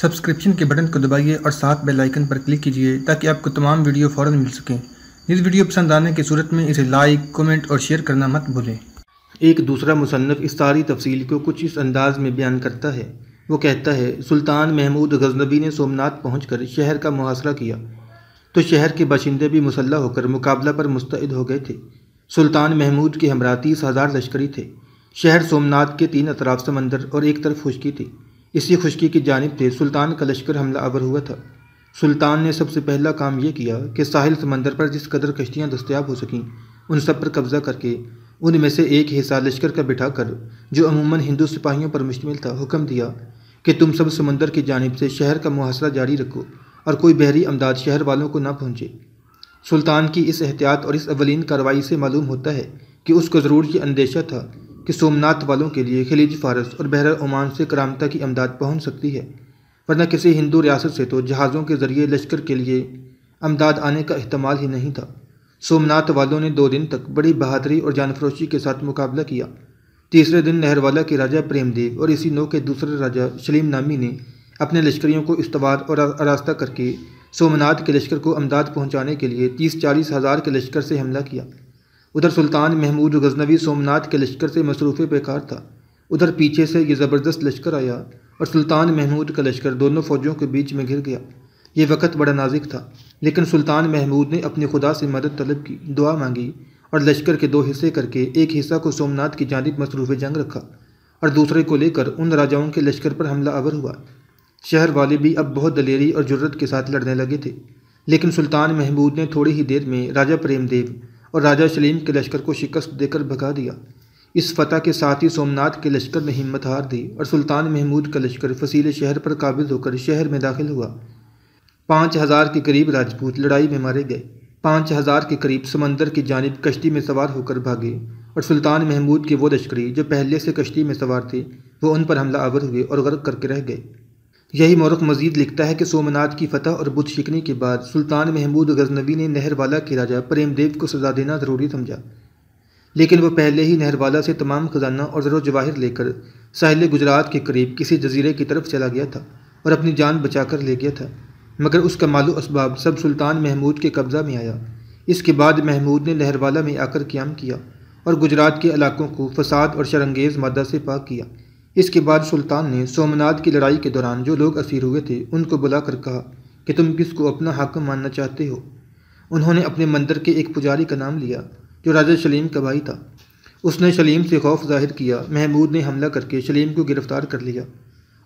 subscription के button को दबाइए और साथ बेल आइकन पर क्लिक कीजिए ताकि आपको तमाम वीडियो फ़ौरन मिल सकें इस वीडियो पसंद आने की सूरत में इसे लाइक कमेंट और शेयर करना मत भूलें एक दूसरा मुसनफ़ इस सारी तफसील को कुछ इस अंदाज में बयान करता है वो कहता है सुल्तान महमूद गजनबी ने सोमनाथ पहुँच शहर का मुहासरा किया तो शहर के बाशिंदे भी मुसल्ह होकर मुकाबला पर मुस्तद हो गए थे सुल्तान महमूद के हमरा तीस हज़ार लश्करी थे शहर सोमनाथ के तीन अतराफ समंदर और एक तरफ खुश्की थी इसी खुशकी की जानब से सुल्तान का लश्कर हमला आवर हुआ था सुल्तान ने सबसे पहला काम यह किया कि साहिल समंदर पर जिस कदर कश्तियाँ दस्तियाब हो सकें उन सब पर कब्जा करके उनमें से एक हिस्सा लश्कर का बिठा कर जो अमूमन हिंदू सिपाहियों पर मुश्तमिल था हुक्म दिया कि तुम सब समंदर की जानब से शहर का मुहासरा जारी रखो और कोई बहरी अमदाद शहर वालों को ना पहुँचे सुल्तान की इस एहतियात और इस अवलिन कार्रवाई से मालूम होता है कि उसको ज़रूर यह अंदेशा था कि सोमनाथ वालों के लिए खलीज फारस और बहर ओमान से करामता की अमदाद पहुँच सकती है वरना किसी हिंदू रियासत से तो जहाज़ों के ज़रिए लश्कर के लिए अमदाद आने का अहतमाल ही नहीं था सोमनाथ वालों ने दो दिन तक बड़ी बहादरी और जानफरोशी के साथ मुकाबला किया तीसरे दिन नहरवाला के राजा प्रेमदेव और इसी नौ के दूसरे राजा सलीम नामी ने अपने लश्करियों को इस्तवाद और आरास्ता करके सोमनाथ के लश्कर को अमदाद पहुंचाने के लिए तीस चालीस हज़ार के लश्कर से हमला किया उधर सुल्तान महमूद गजनवी सोमनाथ के लश्कर से मसरूफ़ बेकार था उधर पीछे से ये ज़बरदस्त लश्कर आया और सुल्तान महमूद का लश्कर दोनों फ़ौजों के बीच में घिर गया ये वक़्त बड़ा नाजिक था लेकिन सुल्तान महमूद ने अपने खुदा से मदद तलब की दुआ मांगी और लश्कर के दो हिस्से करके एक हिस्सा को सोमनाथ की जानब मसरूफ़ जंग रखा और दूसरे को लेकर उन राजाओं के लश्कर पर हमला अवर हुआ शहर वाले भी अब बहुत दलेरी और जरूरत के साथ लड़ने लगे थे लेकिन सुल्तान महमूद ने थोड़ी ही देर में राजा प्रेमदेव और राजा सलीम के लश्कर को शिकस्त देकर भगा दिया इस फतह के साथ ही सोमनाथ के लश्कर ने हिम्मत हार दी और सुल्तान महमूद का लश्कर फसीले शहर पर काबिल होकर शहर में दाखिल हुआ पाँच हज़ार के करीब राजपूत लड़ाई में मारे गए पाँच हज़ार के करीब समंदर की जानब कश्ती में सवार होकर भागे और सुल्तान महमूद के वो लश्करी जो पहले से कश्ती में सवार थे वो उन पर हमला आवर हुए और गर्क करके रह गए यही मौरख मजीद लिखता है कि सोमनाथ की फतह और बुध शिकनी के बाद सुल्तान महमूद गजनवी ने नहरवाला के राजा प्रेमदेव को सजा देना ज़रूरी समझा लेकिन वह पहले ही नहरवाला से तमाम खजाना और जरो जवाहिर लेकर साहिल गुजरात के करीब किसी जजीरे की तरफ चला गया था और अपनी जान बचा कर ले गया था मगर उसका मालू इसबाब सब सुल्तान महमूद के कब्ज़ा में आया इसके बाद महमूद ने नहरवाला में आकर क्याम किया और गुजरात के इलाकों को फसाद और शरंगेज़ मादा से पाक किया इसके बाद सुल्तान ने सोमनाथ की लड़ाई के दौरान जो लोग असीर हुए थे उनको बुलाकर कहा कि तुम किसको अपना हाकम मानना चाहते हो उन्होंने अपने मंदिर के एक पुजारी का नाम लिया जो राजा सलीम का भाई था उसने सलीम से खौफ जाहिर किया महमूद ने हमला करके सलीम को गिरफ्तार कर लिया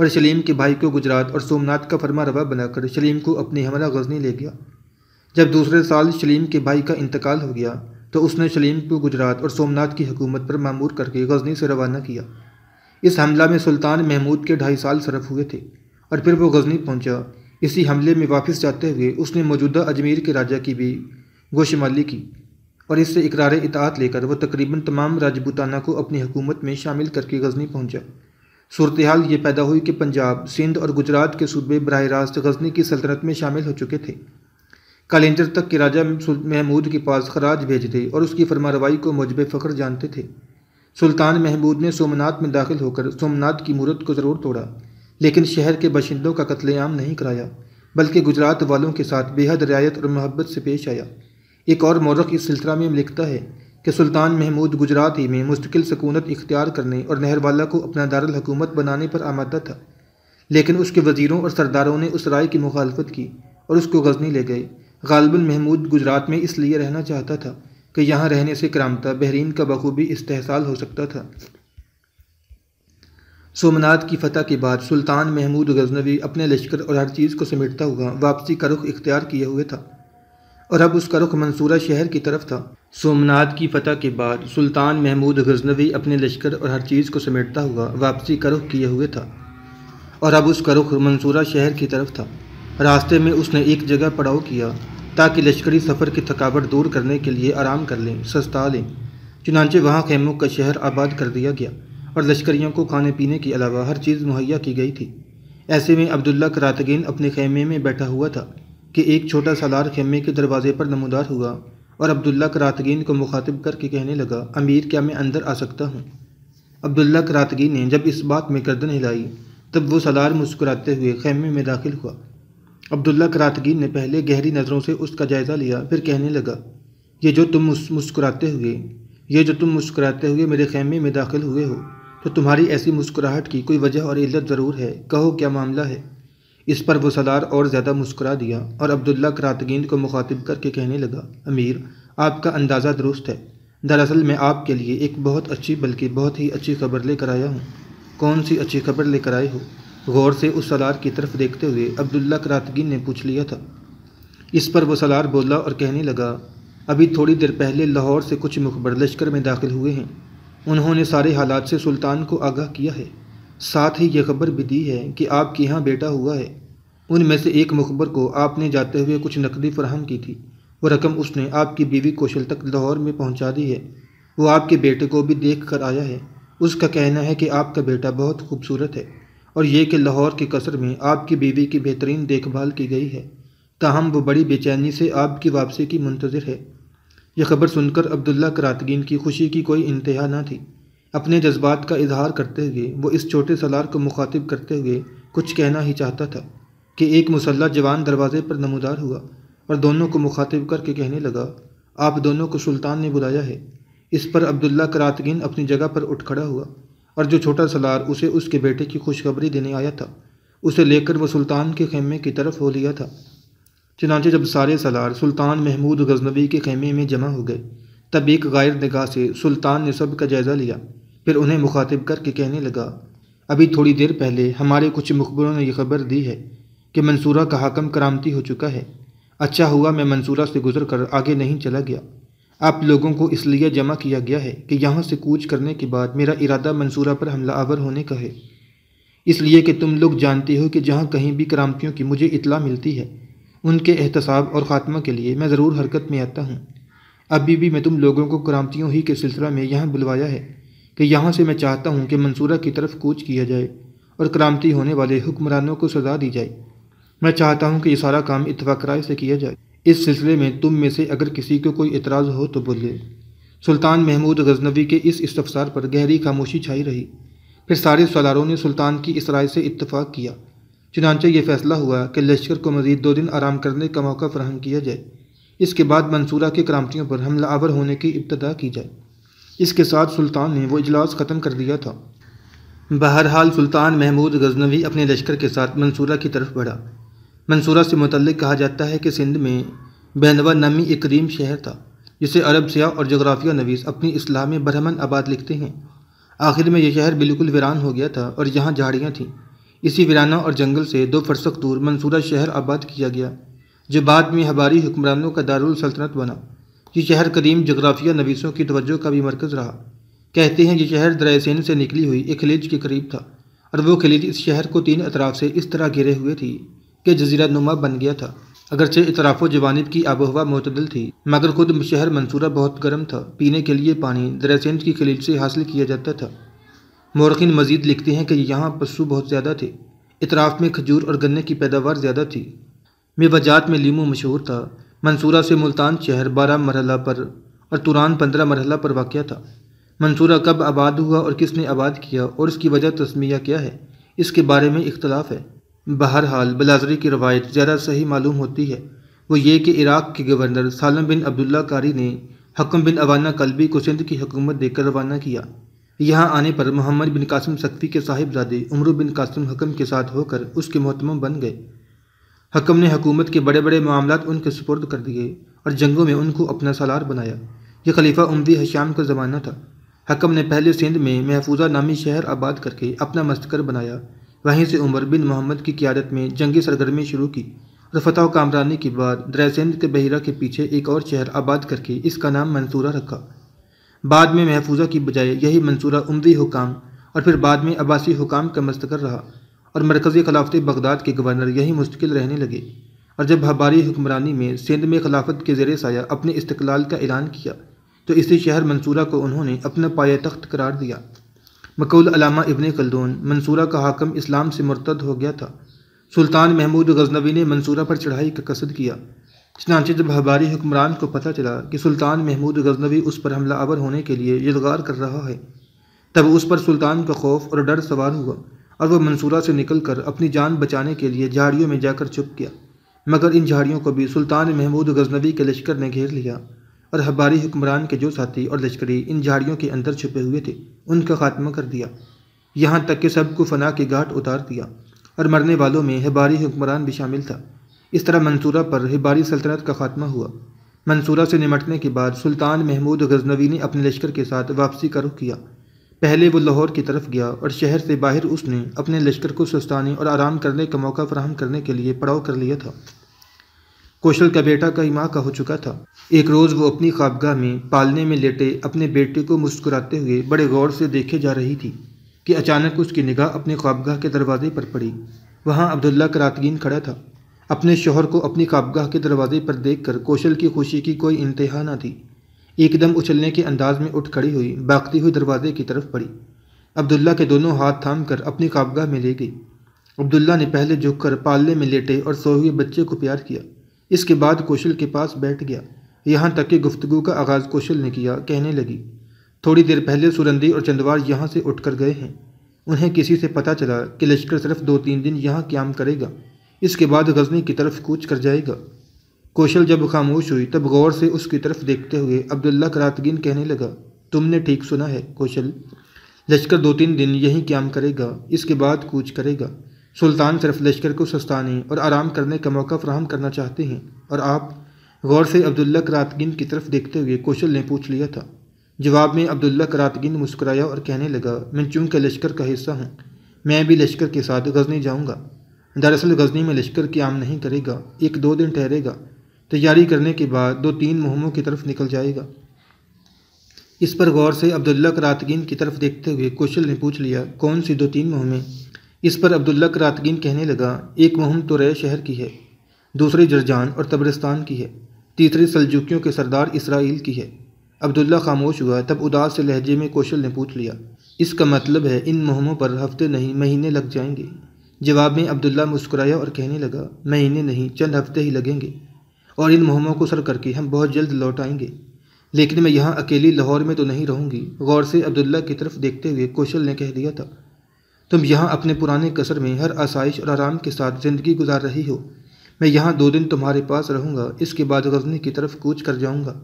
और सलीम के भाई को गुजरात और सोमनाथ का फरमा रवा बनाकर सलीम को अपने हमरा गजनी ले गया जब दूसरे साल सलीम के भाई का इंतकाल हो गया तो उसने सलीम को गुजरात और सोमनाथ की हुकूमत पर मामूर करके गजनी से रवाना किया इस हमला में सुल्तान महमूद के ढाई साल सरफ हुए थे और फिर वो गजनी पहुंचा इसी हमले में वापस जाते हुए उसने मौजूदा अजमेर के राजा की भी गोशमाली की और इससे इकरार इतात लेकर वह तकरीबन तमाम राजपूताना को अपनी हुकूमत में शामिल करके गजनी पहुंचा सूरत हाल ये पैदा हुई कि पंजाब सिंध और गुजरात के सूबे बरह रास्त गजनी की सल्तनत में शामिल हो चुके थे कालेंजर तक के राजा महमूद के पास खराज भेजते और उसकी फरमारवाई को मौजब फ़ख्र जानते थे सुल्तान महमूद ने सोमनाथ में दाखिल होकर सोमनाथ की मूर्त को ज़रूर तोड़ा लेकिन शहर के बाशिंदों का कत्लेआम नहीं कराया बल्कि गुजरात वालों के साथ बेहद रियायत और मोहब्बत से पेश आया एक और मौरख इस सिलसिला में लिखता है कि सुल्तान महमूद गुजरात ही में मुस्तकिल सकूनत इख्तियार करने और नहरवाला को अपना दारकूमत बनाने पर आमादा था लेकिन उसके वजीरों और सरदारों ने उस राय की मुखालफत की और उसको गजनी ले गए गालबन महमूद गुजरात में इसलिए रहना चाहता था कि यहाँ रहने से क्रामता बहरीन का बखूबी इस्तेसाल हो सकता था सोमनाथ की फतह के बाद सुल्तान महमूद गजनवी अपने लश्कर और हर चीज़ को समेटता हुआ वापसी का रुख इख्तियार किए हुए था और अब उसका रुख मंसूरा शहर की तरफ था सोमनाथ की फतह के बाद सुल्तान महमूद गजनवी अपने लश्कर और हर चीज़ को समेटता हुआ वापसी का रुख किए हुए था और अब उसका रुख मंसूरा शहर की तरफ था रास्ते में उसने एक जगह पड़ाव किया ताकि लश्करी सफ़र की थकावट दूर करने के लिए आराम कर लें सस्ता लें चुनानचे वहाँ खेमों का शहर आबाद कर दिया गया और लश्करियों को खाने पीने के अलावा हर चीज़ मुहैया की गई थी ऐसे में अब्दुल्ला करातगिन अपने खेमे में बैठा हुआ था कि एक छोटा सालार खेमे के दरवाजे पर नमोदार हुआ और अब्दुल्ला करातगिन को मुखातिब करके कहने लगा अमीर क्या मैं अंदर आ सकता हूँ अब्दुल्ला करातगीन ने जब इस बात में गर्दन हिलाई तब वो सलार मुस्कुराते हुए खेमे में दाखिल हुआ अब्दुल्ला करातगी ने पहले गहरी नज़रों से उसका जायज़ा लिया फिर कहने लगा ये जो तुम मुस्कुराते हुए ये जो तुम मुस्कुराते हुए मेरे खेमे में दाखिल हुए हो तो तुम्हारी ऐसी मुस्कुराहट की कोई वजह और इल्लत ज़रूर है कहो क्या मामला है इस पर वो सलार और ज़्यादा मुस्कुरा दिया और अब्दुल्ला करातगीन को मुखातिब करके कहने लगा अमीर आपका अंदाज़ा दुरुस्त है दरअसल मैं आपके लिए एक बहुत अच्छी बल्कि बहुत ही अच्छी खबर लेकर आया हूँ कौन सी अच्छी खबर लेकर आए हो गौर से उस सलार की तरफ देखते हुए अब्दुल्ला करातगी ने पूछ लिया था इस पर वो सलार बोला और कहने लगा अभी थोड़ी देर पहले लाहौर से कुछ मुखबर लश्कर में दाखिल हुए हैं उन्होंने सारे हालात से सुल्तान को आगाह किया है साथ ही यह खबर भी दी है कि आपके यहाँ बेटा हुआ है उनमें से एक मुखबर को आपने जाते हुए कुछ नकदी फराहम की थी वो रकम उसने आपकी बीवी कौशल तक लाहौर में पहुँचा दी है वो आपके बेटे को भी देख कर आया है उसका कहना है कि आपका बेटा बहुत खूबसूरत है और ये कि लाहौर के कसर में आपकी बीवी की बेहतरीन देखभाल की गई है ताहम वो बड़ी बेचैनी से आपकी वापसी की मंतज़र है यह खबर सुनकर अब्दुल्ला करातगीन की खुशी की कोई इंतहा ना थी अपने जज्बात का इजहार करते हुए वो इस छोटे सलार को मुखातिब करते हुए कुछ कहना ही चाहता था कि एक मुसल्ला जवान दरवाजे पर नमदार हुआ और दोनों को मुखातिब करके कहने लगा आप दोनों को सुल्तान ने बुलाया है इस पर अब्दुल्ला करातगीन अपनी जगह पर उठ खड़ा हुआ और जो छोटा सलार उसे उसके बेटे की खुशखबरी देने आया था उसे लेकर वह सुल्तान के खेमे की तरफ हो लिया था चनाचे जब सारे सलार सुल्तान महमूद गजनबी के खेमे में जमा हो गए तब एक गायर निगाह से सुल्तान ने सब का जायज़ा लिया फिर उन्हें मुखातिब करके कहने लगा अभी थोड़ी देर पहले हमारे कुछ मकबरों ने यह खबर दी है कि मंसूरा का हाकम करामती हो चुका है अच्छा हुआ मैं मंसूरा से गुजर कर आगे नहीं चला गया आप लोगों को इसलिए जमा किया गया है कि यहाँ से कूच करने के बाद मेरा इरादा मंसूरा पर हमला आवर होने का है इसलिए कि तुम लोग जानते हो कि जहाँ कहीं भी क्रांतियों की मुझे इतला मिलती है उनके एहतसाब और ख़ात्मा के लिए मैं ज़रूर हरकत में आता हूँ अभी भी मैं तुम लोगों को क्रांतियों ही के सिलसिला में यहाँ बुलवाया है कि यहाँ से मैं चाहता हूँ कि मंसूरा की तरफ कूच किया जाए और क्रांति होने वाले हुक्मरानों को सजा दी जाए मैं चाहता हूँ कि ये सारा काम इतवा किराए से किया जाए इस सिलसिले में तुम में से अगर किसी को कोई एतराज़ हो तो बोलिए सुल्तान महमूद गजनवी के इस इस्तफसार पर गहरी खामोशी छाई रही फिर सारे सलारों ने सुल्तान की इस राय से इतफ़ाक़ किया चुनाचे ये फैसला हुआ कि लश्कर को मजीद दो दिन आराम करने का मौका फराहम किया जाए इसके बाद मंसूरा के क्रांतियों पर हमला आवर होने की इब्तदा की जाए इसके साथ सुल्तान ने वो इजलास ख़त्म कर दिया था बहरहाल सुल्तान महमूद गजनवी अपने लश्कर के साथ मंसूरा की तरफ बढ़ा मंसूरा से मतलब कहा जाता है कि सिंध में बहनवा नामी एक करीम शहर था जिसे अरब सिया और जगराफिया नवीस अपनी इस्लाह में बरहमन आबाद लिखते हैं आखिर में यह शहर बिल्कुल वीरान हो गया था और यहाँ झाड़ियाँ थीं इसी वीराना और जंगल से दो फरसक दूर मंसूरा शहर आबाद किया गया जो बाद में हबारी हुक्मरानों का दारुल सल्तनत बना ये शहर करीम जगराफिया नवीसों की तवज्जो का भी मरकज़ रहा कहते हैं ये शहर द्रायसेन से निकली हुई एक खलीज के करीब था और वो खलीज इस शहर को तीन अतराफ से इस तरह घिरे हुए थी के जजीरा नुमा बन गया था अगरचे इतराफ़ो जवानब की आबो हवा मतदल थी मगर खुद शहर मंसूरा बहुत गर्म था पीने के लिए पानी दरासेंट की खलीज से हासिल किया जाता था मौरखिन मजीद लिखते हैं कि यहाँ पशु बहुत ज़्यादा थे इतराफ़ में खजूर और गन्ने की पैदावार ज़्यादा थी मेवाजात में लीमू मशहूर था मंसूरा से मुल्तान शहर बारह मरहला पर और तुरान पंद्रह मरहला पर वाक़ था मंसूरा कब आबाद हुआ और किसने आबाद किया और इसकी वजह तस्मिया क्या है इसके बारे में इख्तलाफ है बहरहाल बलाजरी की रवायत ज़्यादा सही मालूम होती है वो ये कि इराक़ के गवर्नर सालम बिन अब्दुल्ला कारी ने हकम बिन अवाना कलबी को सिंध की हुकूमत देकर रवाना किया यहाँ आने पर मोहम्मद बिन कासिम सख्ती के साहिबजादे उमरू बिन कासिम हकम के साथ होकर उसके महतम बन गए हकम ने हकूमत के बड़े बड़े मामला उनके सुपुर्द कर दिए और जंगों में उनको अपना सलार बनाया यह खलीफा उमदी हश्याम का ज़माना था हकम ने पहले सिंध में महफूजा नामी शहर आबाद करके अपना मस्तकर बनाया वहीं से उमर बिन मोहम्मद की क्यादत में जंगी सरगर्मी शुरू की और फतह कामरानी के बाद द्रैसेंद के बहिरा के पीछे एक और शहर आबाद करके इसका नाम मंसूरा रखा बाद में महफूजा की बजाय यही मंसूरा उमदी हुकाम और फिर बाद में अबासी हुकाम का मस्तकर रहा और मरकज़ी खिलाफत बगदाद के गवर्नर यही मुश्किल रहने लगे और जब हबारी हुक्मरानी में सिंध में खिलाफत के जेर साया अपने इस्तलाल का ऐलान किया तो इसी शहर मंसूरा को उन्होंने अपना पाया तख्त करार दिया मकूल अलामा इबन कल्दून मंसूरा का हाकम इस्लाम से मरतद हो गया था सुल्तान महमूद गजनबी ने मंसूरा पर चढ़ाई का कसद किया चनाचे जब हबारी हुक्मरान को पता चला कि सुल्तान महमूद गजनबी उस पर हमला आवर होने के लिए यदगार कर रहा है तब उस पर सुल्तान का खौफ और डर सवार हुआ और वह मंसूरा से निकल कर अपनी जान बचाने के लिए झाड़ियों में जाकर छुप गया मगर इन झाड़ियों को भी सुल्तान महमूद गजनबी के लश्कर ने घेर लिया और हबारी हुक्मरान के जो साथी और लश्करी इन झाड़ियों के अंदर छुपे हुए थे उनका खात्मा कर दिया यहाँ तक कि सबको फना के घाट उतार दिया और मरने वालों में हबारी हुक्मरान भी शामिल था इस तरह मंसूरा पर हबारी सल्तनत का खात्मा हुआ मंसूरा से निमटने के बाद सुल्तान महमूद गजनवी ने अपने लश्कर के साथ वापसी का रुख किया पहले वो लाहौर की तरफ गया और शहर से बाहर उसने अपने लश्कर को सुस्ताने और आराम करने का मौका फराहम करने के लिए पड़ाव कर लिया था कौशल का बेटा कई माह का हो चुका था एक रोज वो अपनी ख्वाबगाह में पालने में लेटे अपने बेटे को मुस्कुराते हुए बड़े गौर से देखे जा रही थी कि अचानक उसकी निगाह अपने ख्वाबगाह के दरवाजे पर पड़ी वहाँ अब्दुल्ला करातगीन खड़ा था अपने शोहर को अपनी ख्वाबगाह के दरवाजे पर देखकर कौशल की खुशी की कोई इंतहा ना थी एकदम उछलने के अंदाज में उठ खड़ी हुई बागती हुई दरवाजे की तरफ पड़ी अब्दुल्ला के दोनों हाथ थाम कर अपनी ख्वाबगाह में ले गई अब्दुल्ला ने पहले झुककर पालने में लेटे और सोए हुए बच्चे को प्यार किया इसके बाद कौशल के पास बैठ गया यहाँ तक कि गुफ्तगु का आगाज़ कौशल ने किया कहने लगी थोड़ी देर पहले सुरंदी और चंदवार यहाँ से उठकर गए हैं उन्हें किसी से पता चला कि लश्कर सिर्फ दो तीन दिन यहाँ क्याम करेगा इसके बाद गजनी की तरफ कूच कर जाएगा कौशल जब खामोश हुई तब गौर से उसकी तरफ देखते हुए अब्दुल्ला करातगिन कहने लगा तुमने ठीक सुना है कौशल लश्कर दो तीन दिन यहीं क्याम करेगा इसके बाद कूच करेगा सुल्तान सिर्फ लश्कर को सस्ताने और आराम करने का मौका फ्राहम करना चाहते हैं और आप गौर से अब्दुल्ला करातगिन की तरफ देखते हुए कौशल ने पूछ लिया था जवाब में अब्दुल्ला करातगिन मुस्कुराया और कहने लगा मैं चूंकि लश्कर का हिस्सा हूँ मैं भी लश्कर के साथ गजनी जाऊँगा दरअसल गजनी में लश्कर क्याम नहीं करेगा एक दो दिन ठहरेगा तैयारी करने के बाद दो तीन मुहमों की तरफ निकल जाएगा इस पर गौर से अब्दुल्ला करातगिन की तरफ देखते हुए कौशल ने पूछ लिया कौन सी दो तीन मुहमें इस पर अब्दुल्ला करातगीन कहने लगा एक मुहम तो रे शहर की है दूसरे जरजान और तब्रिस्तान की है तीसरे सलजुकियों के सरदार इसराइल की है अब्दुल्ला खामोश हुआ तब उदास से लहजे में कौशल ने पूछ लिया इसका मतलब है इन मुहमों पर हफ्ते नहीं महीने लग जाएंगे जवाब में अब्दुल्ला मुस्कुराया और कहने लगा महीने नहीं चंद हफ्ते ही लगेंगे और इन मुहमों को सर करके हम बहुत जल्द लौट आएंगे लेकिन मैं यहाँ अकेली लाहौर में तो नहीं रहूँगी गौर से अब्दुल्ला की तरफ देखते हुए कौशल ने कह दिया था तुम यहाँ अपने पुराने कसर में हर आसाइश और आराम के साथ ज़िंदगी गुजार रही हो मैं यहाँ दो दिन तुम्हारे पास रहूँगा इसके बाद गजनी की तरफ कूच कर जाऊँगा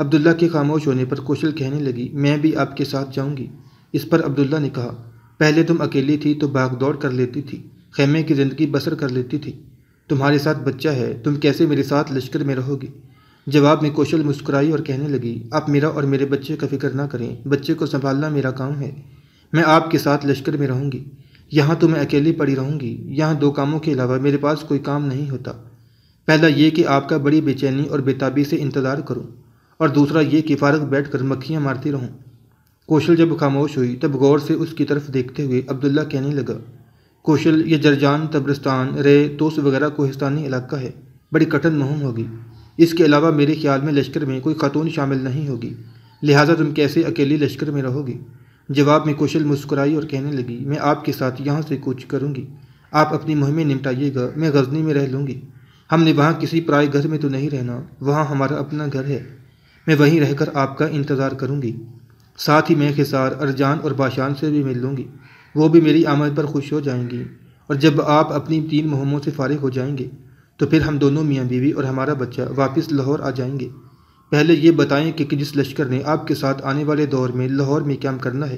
अब्दुल्ला के खामोश होने पर कौशल कहने लगी मैं भी आपके साथ जाऊँगी इस पर अब्दुल्ला ने कहा पहले तुम अकेली थी तो भाग दौड़ कर लेती थी खेमे की ज़िंदगी बसर कर लेती थी तुम्हारे साथ बच्चा है तुम कैसे मेरे साथ लश्कर में रहोगी जवाब में कौशल मुस्कुराई और कहने लगी आप मेरा और मेरे बच्चे का फिक्र ना करें बच्चे को संभालना मेरा काम है मैं आपके साथ लश्कर में रहूँगी यहाँ तो मैं अकेली पड़ी रहूँगी यहाँ दो कामों के अलावा मेरे पास कोई काम नहीं होता पहला ये कि आपका बड़ी बेचैनी और बेताबी से इंतज़ार करूँ और दूसरा ये कि फारग बैठ कर मक्खियाँ मारती रहूँ कौशल जब खामोश हुई तब गौर से उसकी तरफ देखते हुए अब्दुल्ला कहने लगा कौशल ये जरजान तब्रस्तान रे तोस वगैरह कोहिस्तानी इलाका है बड़ी कठिन मुहम होगी इसके अलावा मेरे ख्याल में लश्कर में कोई खातून शामिल नहीं होगी लिहाजा तुम कैसे अकेली लश्कर में रहोगी जवाब में कौशल मुस्कुराई और कहने लगी मैं आपके साथ यहाँ से कूच करूँगी आप अपनी मुहिमें निपटाइएगा मैं गजनी में रह लूँगी हमने वहाँ किसी प्राय घर में तो नहीं रहना वहाँ हमारा अपना घर है मैं वहीं रहकर आपका इंतज़ार करूँगी साथ ही मैं खिसार अरजान और बाशान से भी मिल लूँगी वो भी मेरी आमद पर खुश हो जाएंगी और जब आप अपनी तीन मुहिमों से फारिग हो जाएंगे तो फिर हम दोनों मियाँ बीवी और हमारा बच्चा वापस लाहौर आ जाएंगे पहले ये बताएं कि जिस लश्कर ने आपके साथ आने वाले दौर में लाहौर में क्या करना है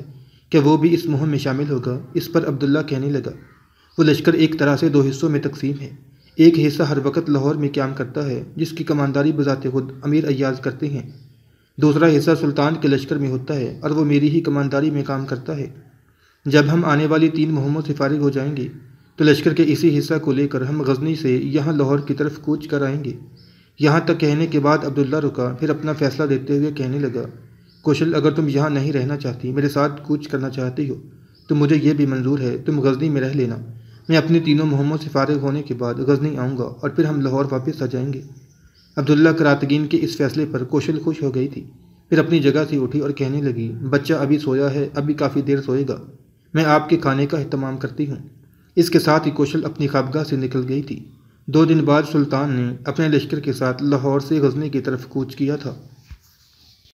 क्या वो भी इस मुहिम में शामिल होगा इस पर अब्दुल्ला कहने लगा वो लश्कर एक तरह से दो हिस्सों में तकसीम है एक हिस्सा हर वक्त लाहौर में क्याम करता है जिसकी कमानदारी बजाते खुद अमीर अयाज करते हैं दूसरा हिस्सा सुल्तान के लश्कर में होता है और वो मेरी ही कमानदारी में काम करता है जब हम आने वाली तीन मुहमों से फारिग हो जाएंगे तो लश्कर के इसी हिस्सा को लेकर हम गजनी से यहाँ लाहौर की तरफ कूच कर आएंगे यहाँ तक कहने के बाद अब्दुल्ला रुका फिर अपना फैसला देते हुए कहने लगा कौशल अगर तुम यहाँ नहीं रहना चाहती मेरे साथ कुछ करना चाहती हो तो मुझे ये भी मंजूर है तुम गजनी में रह लेना मैं अपने तीनों मोहम्मों से फारग होने के बाद गजनी आऊँगा और फिर हम लाहौर वापस आ जाएंगे अब्दुल्ला करातगीन के इस फैसले पर कौशल खुश हो गई थी फिर अपनी जगह से उठी और कहने लगी बच्चा अभी सोया है अभी काफ़ी देर सोएगा मैं आपके खाने का अहतमाम करती हूँ इसके साथ ही कौशल अपनी खाबगाह से निकल गई थी दो दिन बाद सुल्तान ने अपने लश्कर के साथ लाहौर से गजनी की तरफ कूच किया था